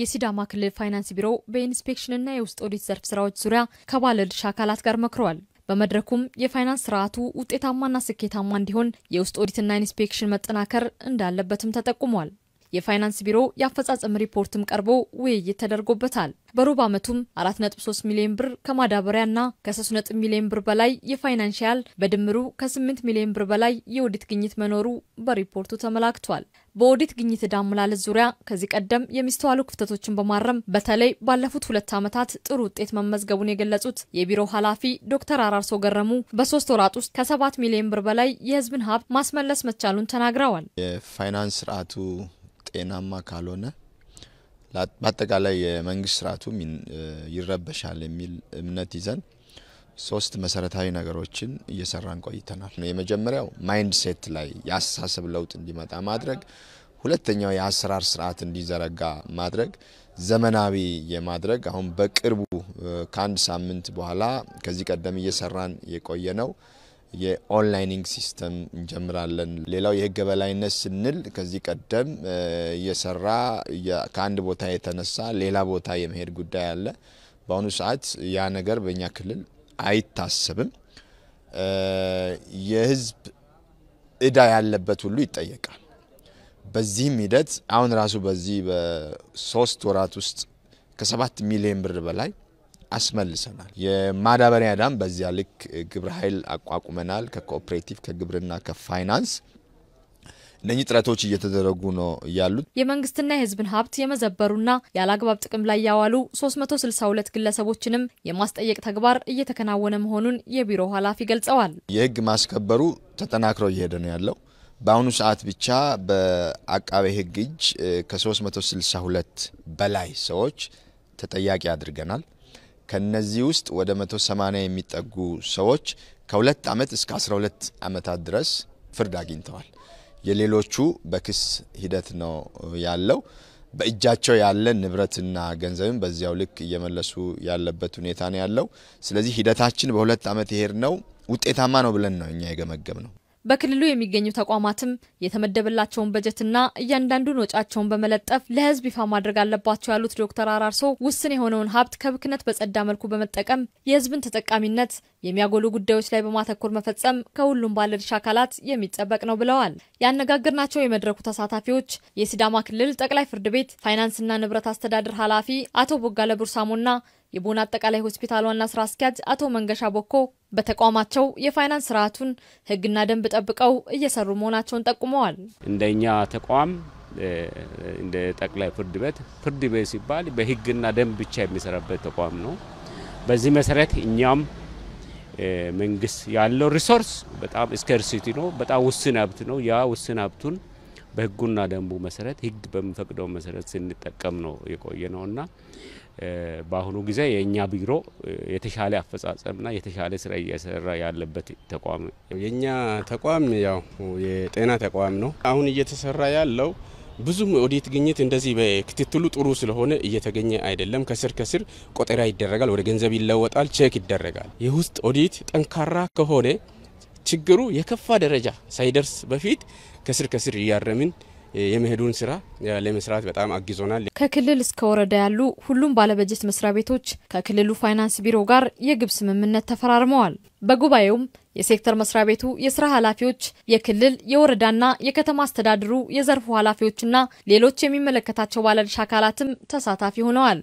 የሲዳማ ክልል ፋይናንስ ቢሮ በኢንስፔክሽንና የውስጥ ኦዲት ዘርፍ ስራዎች ዙሪያ ከባለድርሻ አካላት ጋር መክረዋል። በመድረኩም የፋይናንስ ስርዓቱ ውጤታማና ስኬታማ እንዲሆን የውስጥ ኦዲትና ኢንስፔክሽን መጠናከር እንዳለበትም ተጠቁሟል። የፋይናንስ ቢሮ የአፈጻጸም ሪፖርትም ቀርቦ ውይይት ተደርጎበታል። በሩብ ዓመቱም 4.3 ሚሊዮን ብር ከማዳበሪያና ከ3 ሚሊዮን ብር በላይ የፋይናንሽያል በድምሩ ከ8 ሚሊዮን ብር በላይ የኦዲት ግኝት መኖሩ በሪፖርቱ ተመላክቷል። በኦዲት ግኝት ዕዳ ዙሪያ ከዚህ ቀደም የሚስተዋሉ ክፍተቶችን በማረም በተለይ ባለፉት ሁለት ዓመታት ጥሩ ውጤት መመዝገቡን የገለጹት የቢሮው ኃላፊ ዶክተር አራርሶ ገረሙ በሶስት ወራት ውስጥ ከሰባት ሚሊዮን ብር በላይ የህዝብን ሀብት ማስመለስ መቻሉን ተናግረዋል። የፋይናንስ ስርዓቱ ጤናማ ካልሆነ በአጠቃላይ የመንግስት ስርዓቱ ይረበሻል የሚል እምነት ይዘን ሶስት መሰረታዊ ነገሮችን እየሰራን ቆይተናል። የመጀመሪያው ማይንድ ሴት ላይ የአስተሳሰብ ለውጥ እንዲመጣ ማድረግ፣ ሁለተኛው የአሰራር ስርዓት እንዲዘረጋ ማድረግ ዘመናዊ የማድረግ አሁን በቅርቡ ከአንድ ሳምንት በኋላ ከዚህ ቀደም እየሰራን የቆየ ነው የኦንላይኒንግ ሲስተም እንጀምራለን። ሌላው የህግ በላይነት ስንል ከዚህ ቀደም እየሰራ ከአንድ ቦታ የተነሳ ሌላ ቦታ የመሄድ ጉዳይ አለ። በአሁኑ ሰዓት ያ ነገር በእኛ ክልል አይታሰብም። የህዝብ እዳ ያለበት ሁሉ ይጠየቃል። በዚህም ሂደት አሁን ራሱ በዚህ በሶስት ወራት ውስጥ ከሰባት ሚሊዮን ብር በላይ አስመልሰናል። የማዳበሪያ ዳም በዚያ ልክ ግብረ ኃይል አቋቁመናል። ከኮኦፕሬቲቭ ከግብርና ከፋይናንስ እነኚህ ጥረቶች እየተደረጉ ነው ያሉት። የመንግስትና የህዝብን ሀብት የመዘበሩና ያለ ጥቅም ላይ ያዋሉ 362 ግለሰቦችንም የማስጠየቅ ተግባር እየተከናወነ መሆኑን የቢሮው ኃላፊ ገልጸዋል። የህግ ማስከበሩ ተጠናክሮ እየሄደ ነው ያለው። በአሁኑ ሰዓት ብቻ በአቃቤ ህግ እጅ ከ362 በላይ ሰዎች ተጠያቂ አድርገናል። ከነዚህ ውስጥ ወደ 180 የሚጠጉ ሰዎች ከሁለት ዓመት እስከ 12 ዓመታት ድረስ ፍርድ አግኝተዋል። የሌሎቹ በክስ ሂደት ነው ያለው። በእጃቸው ያለ ንብረትና ገንዘብን በዚያው ልክ እየመለሱ ያለበት ሁኔታ ነው ያለው። ስለዚህ ሂደታችን በሁለት ዓመት ይሄድ ነው ውጤታማ ነው ብለን ነው እኛ የገመገብ ነው። በክልሉ የሚገኙ ተቋማትም የተመደበላቸውን በጀትና እያንዳንዱን ወጫቸውን በመለጠፍ ለህዝብ ይፋ ማድረግ አለባቸው ያሉት ዶክተር አራርሶ ውስን የሆነውን ሀብት ከብክነት በጸዳ መልኩ በመጠቀም የህዝብን ተጠቃሚነት የሚያጎሉ ጉዳዮች ላይ በማተኮር መፈጸም ከሁሉም ባለድርሻ አካላት የሚጠበቅ ነው ብለዋል። ያነጋገርናቸው የመድረኩ ተሳታፊዎች የሲዳማ ክልል ጠቅላይ ፍርድ ቤት ፋይናንስና ንብረት አስተዳደር ኃላፊ አቶ ቦጋለ ቡርሳሞና የቦን አጠቃላይ ሆስፒታል ዋና ስራ አስኪያጅ አቶ መንገሻ ቦኮ በተቋማቸው የፋይናንስ ስርዓቱን ህግና ደንብ ጠብቀው እየሰሩ መሆናቸውን ጠቁመዋል። እንደኛ ተቋም እንደ ጠቅላይ ፍርድ ቤት ፍርድ ቤት ሲባል በህግና ደንብ ብቻ የሚሰራበት ተቋም ነው። በዚህ መሰረት እኛም መንግስት ያለው ሪሶርስ በጣም ስከርሲቲ ነው፣ በጣም ውስን ሀብት ነው። ያ ውስን ሀብቱን በህጉና ደንቡ መሰረት ህግ በሚፈቅደው መሰረት ስንጠቀም ነው የቆየ እና በአሁኑ ጊዜ የእኛ ቢሮ የተሻለ አፈጻጸምና የተሻለ ስራ እየሰራ ያለበት ተቋም ነው። የእኛ ተቋም ያው የጤና ተቋም ነው። አሁን እየተሰራ ያለው ብዙም ኦዲት ግኝት እንደዚህ በክትትሉ ጥሩ ስለሆነ እየተገኘ አይደለም። ከስር ከስር ቆጠራ ይደረጋል፣ ወደ ገንዘብ ይለወጣል፣ ቼክ ይደረጋል። የውስጥ ኦዲት ጠንካራ ከሆነ ችግሩ የከፋ ደረጃ ሳይደርስ በፊት ከስር ከስር እያረምን የመሄዱን ስራ ለመስራት በጣም አግዞናል። ከክልል እስከ ወረዳ ያሉ ሁሉም ባለበጀት መስሪያ ቤቶች ከክልሉ ፋይናንስ ቢሮ ጋር የግብ ስምምነት ተፈራርመዋል። በጉባኤውም የሴክተር መስሪያ ቤቱ የስራ ኃላፊዎች፣ የክልል የወረዳና የከተማ አስተዳድሩ የዘርፉ ኃላፊዎችና ሌሎች የሚመለከታቸው ባለድርሻ አካላትም ተሳታፊ ሆነዋል።